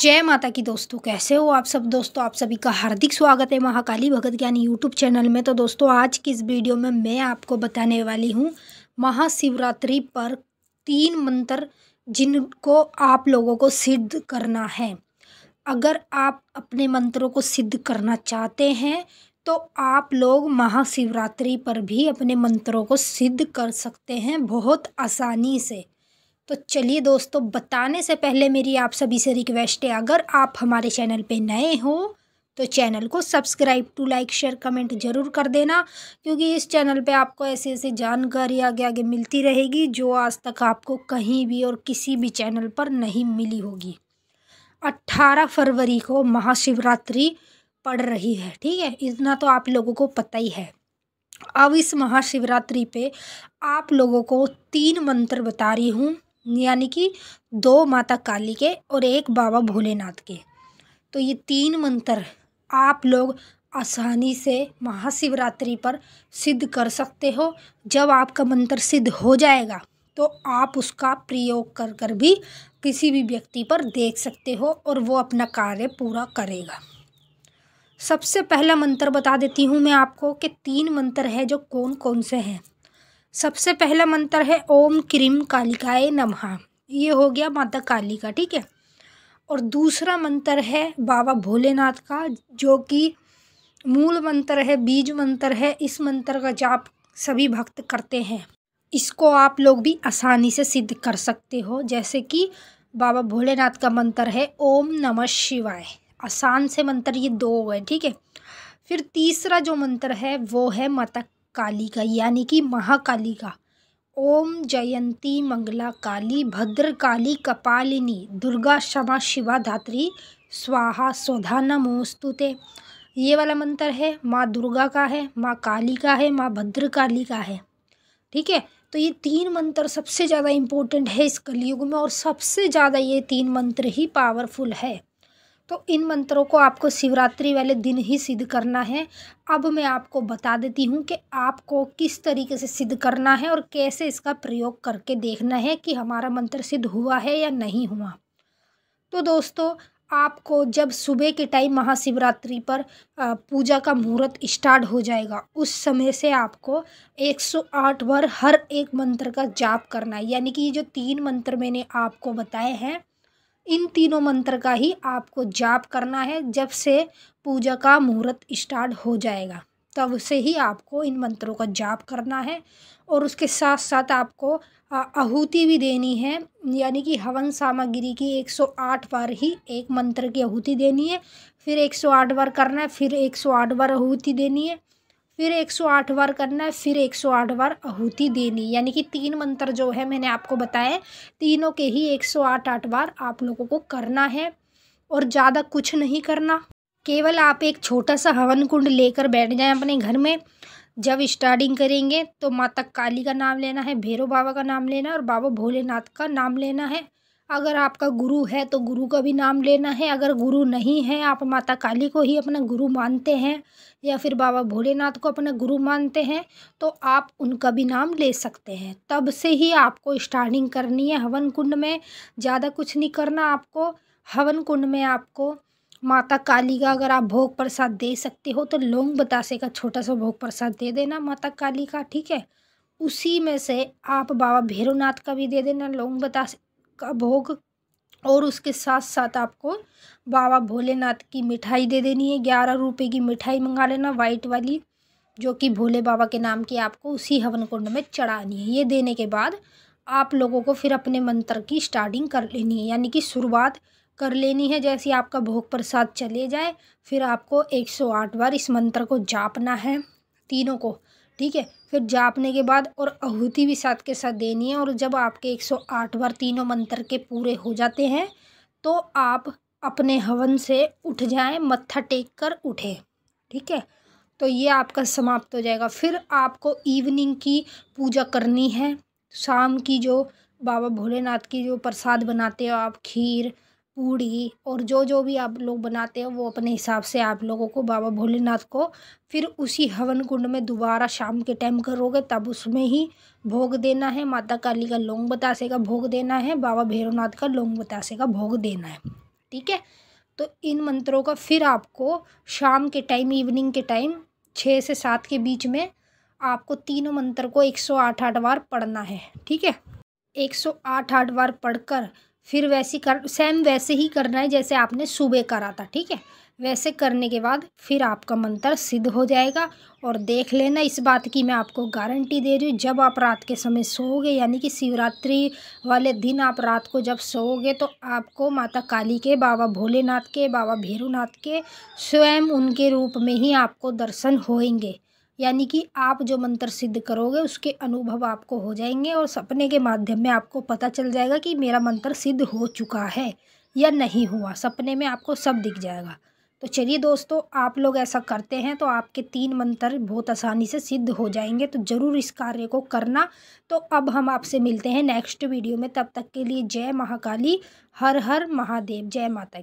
जय माता की दोस्तों कैसे हो आप सब दोस्तों आप सभी का हार्दिक स्वागत है महाकाली भगत ज्ञान यूट्यूब चैनल में तो दोस्तों आज की इस वीडियो में मैं आपको बताने वाली हूँ महाशिवरात्रि पर तीन मंत्र जिनको आप लोगों को सिद्ध करना है अगर आप अपने मंत्रों को सिद्ध करना चाहते हैं तो आप लोग महाशिवरात्रि पर भी अपने मंत्रों को सिद्ध कर सकते हैं बहुत आसानी से तो चलिए दोस्तों बताने से पहले मेरी आप सभी से रिक्वेस्ट है अगर आप हमारे चैनल पे नए हो तो चैनल को subscribe to like share comment जरूर कर देना क्योंकि इस चैनल पे आपको ऐसी ऐसी जानकारी आगे आगे मिलती रहेगी जो आज तक आपको कहीं भी और किसी भी चैनल पर नहीं मिली होगी 18 फरवरी को महाशिवरात्रि पड़ रही है ठीक है इतना तो आप लोगों को पता ही है अब इस महाशिवरात्रि पे आप लोगों को तीन मंत्र बता रही हूँ यानी कि दो माता काली के और एक बाबा भोलेनाथ के तो ये तीन मंत्र आप लोग आसानी से महाशिवरात्रि पर सिद्ध कर सकते हो जब आपका मंत्र सिद्ध हो जाएगा तो आप उसका प्रयोग कर कर भी किसी भी व्यक्ति पर देख सकते हो और वो अपना कार्य पूरा करेगा सबसे पहला मंत्र बता देती हूँ मैं आपको कि तीन मंत्र है जो कौन कौन से हैं सबसे पहला मंत्र है ओम क्रीम कालिकाए नमः ये हो गया माता काली का ठीक है और दूसरा मंत्र है बाबा भोलेनाथ का जो कि मूल मंत्र है बीज मंत्र है इस मंत्र का जाप सभी भक्त करते हैं इसको आप लोग भी आसानी से सिद्ध कर सकते हो जैसे कि बाबा भोलेनाथ का मंत्र है ओम नमः शिवाय आसान से मंत्र ये दो हो गए ठीक है फिर तीसरा जो मंत्र है वो है माता काली का यानी कि महाकाली का ओम जयंती मंगला काली भद्र काली कपालिनी दुर्गा क्षमा शिवा धात्री स्वाहा स्वधा नमोस्तुते ये वाला मंत्र है माँ दुर्गा का है माँ काली का है माँ भद्र काली का है ठीक है तो ये तीन मंत्र सबसे ज़्यादा इम्पोर्टेंट है इस कलयुग में और सबसे ज़्यादा ये तीन मंत्र ही पावरफुल है तो इन मंत्रों को आपको शिवरात्रि वाले दिन ही सिद्ध करना है अब मैं आपको बता देती हूँ कि आपको किस तरीके से सिद्ध करना है और कैसे इसका प्रयोग करके देखना है कि हमारा मंत्र सिद्ध हुआ है या नहीं हुआ तो दोस्तों आपको जब सुबह के टाइम महाशिवरात्रि पर पूजा का मुहूर्त स्टार्ट हो जाएगा उस समय से आपको 108 बार हर एक मंत्र का जाप करना है यानी कि ये जो तीन मंत्र मैंने आपको बताए हैं इन तीनों मंत्र का ही आपको जाप करना है जब से पूजा का मुहूर्त स्टार्ट हो जाएगा तब से ही आपको इन मंत्रों का जाप करना है और उसके साथ साथ आपको आहूति भी देनी है यानी कि हवन सामग्री की 108 बार ही एक मंत्र की आहूति देनी है फिर 108 बार करना है फिर 108 बार आहूति देनी है फिर 108 बार करना है फिर 108 बार आहूति देनी यानी कि तीन मंत्र जो है मैंने आपको बताया तीनों के ही 108 आठ बार आप लोगों को करना है और ज़्यादा कुछ नहीं करना केवल आप एक छोटा सा हवन कुंड लेकर बैठ जाएं अपने घर में जब स्टार्टिंग करेंगे तो माता काली का नाम लेना है भैरव बाबा का नाम लेना है और बाबा भोलेनाथ का नाम लेना है अगर आपका गुरु है तो गुरु का भी नाम लेना है अगर गुरु नहीं है आप माता काली को ही अपना गुरु मानते हैं या फिर बाबा भोलेनाथ को अपना गुरु मानते हैं तो आप उनका भी नाम ले सकते हैं तब से ही आपको स्टार्टिंग करनी है हवन कुंड में ज़्यादा कुछ नहीं करना आपको हवन कुंड में आपको माता काली का अगर आप भोग प्रसाद दे सकते हो तो लौंग बतासे का छोटा सा भोग प्रसाद दे देना माता काली का ठीक है उसी में से आप बाबा भैरवनाथ का भी दे देना लौंग बतासे का भोग और उसके साथ साथ आपको बाबा भोलेनाथ की मिठाई दे देनी है ग्यारह रुपए की मिठाई मंगा लेना वाइट वाली जो कि भोले बाबा के नाम की आपको उसी हवन कुंड में चढ़ानी है ये देने के बाद आप लोगों को फिर अपने मंत्र की स्टार्टिंग कर लेनी है यानी कि शुरुआत कर लेनी है जैसे आपका भोग प्रसाद चले जाए फिर आपको आठ बार इस मंत्र को जापना है तीनों को ठीक है फिर जापने के बाद और आहूति भी साथ के साथ देनी है और जब आपके एक सौ आठ बार तीनों मंत्र के पूरे हो जाते हैं तो आप अपने हवन से उठ जाएं मत्था टेक कर उठे ठीक है तो ये आपका समाप्त हो जाएगा फिर आपको इवनिंग की पूजा करनी है शाम की जो बाबा भोलेनाथ की जो प्रसाद बनाते हो आप खीर पूड़ी और जो जो भी आप लोग बनाते हो वो अपने हिसाब से आप लोगों को बाबा भोलेनाथ को फिर उसी हवन कुंड में दोबारा शाम के टाइम करोगे तब उसमें ही भोग देना है माता काली का लौंग बतासे का भोग देना है बाबा भैरवनाथ का लौंग बतासे का भोग देना है ठीक है तो इन मंत्रों का फिर आपको शाम के टाइम इवनिंग के टाइम छः से सात के बीच में आपको तीनों मंत्र को एक सौ आठ आठ बार पढ़ना है ठीक है एक सौ आठ आठ बार पढ़कर फिर वैसी कर सेम वैसे ही करना है जैसे आपने सुबह करा था ठीक है वैसे करने के बाद फिर आपका मंत्र सिद्ध हो जाएगा और देख लेना इस बात की मैं आपको गारंटी दे रही हूँ जब आप रात के समय सोओगे यानी कि शिवरात्रि वाले दिन आप रात को जब सोओगे तो आपको माता काली के बाबा भोलेनाथ के बाबा भैरूनाथ के स्वयं उनके रूप में ही आपको दर्शन होएंगे यानी कि आप जो मंत्र सिद्ध करोगे उसके अनुभव आपको हो जाएंगे और सपने के माध्यम में आपको पता चल जाएगा कि मेरा मंत्र सिद्ध हो चुका है या नहीं हुआ सपने में आपको सब दिख जाएगा तो चलिए दोस्तों आप लोग ऐसा करते हैं तो आपके तीन मंत्र बहुत आसानी से सिद्ध हो जाएंगे तो ज़रूर इस कार्य को करना तो अब हम आपसे मिलते हैं नेक्स्ट वीडियो में तब तक के लिए जय महाकाली हर हर महादेव जय माता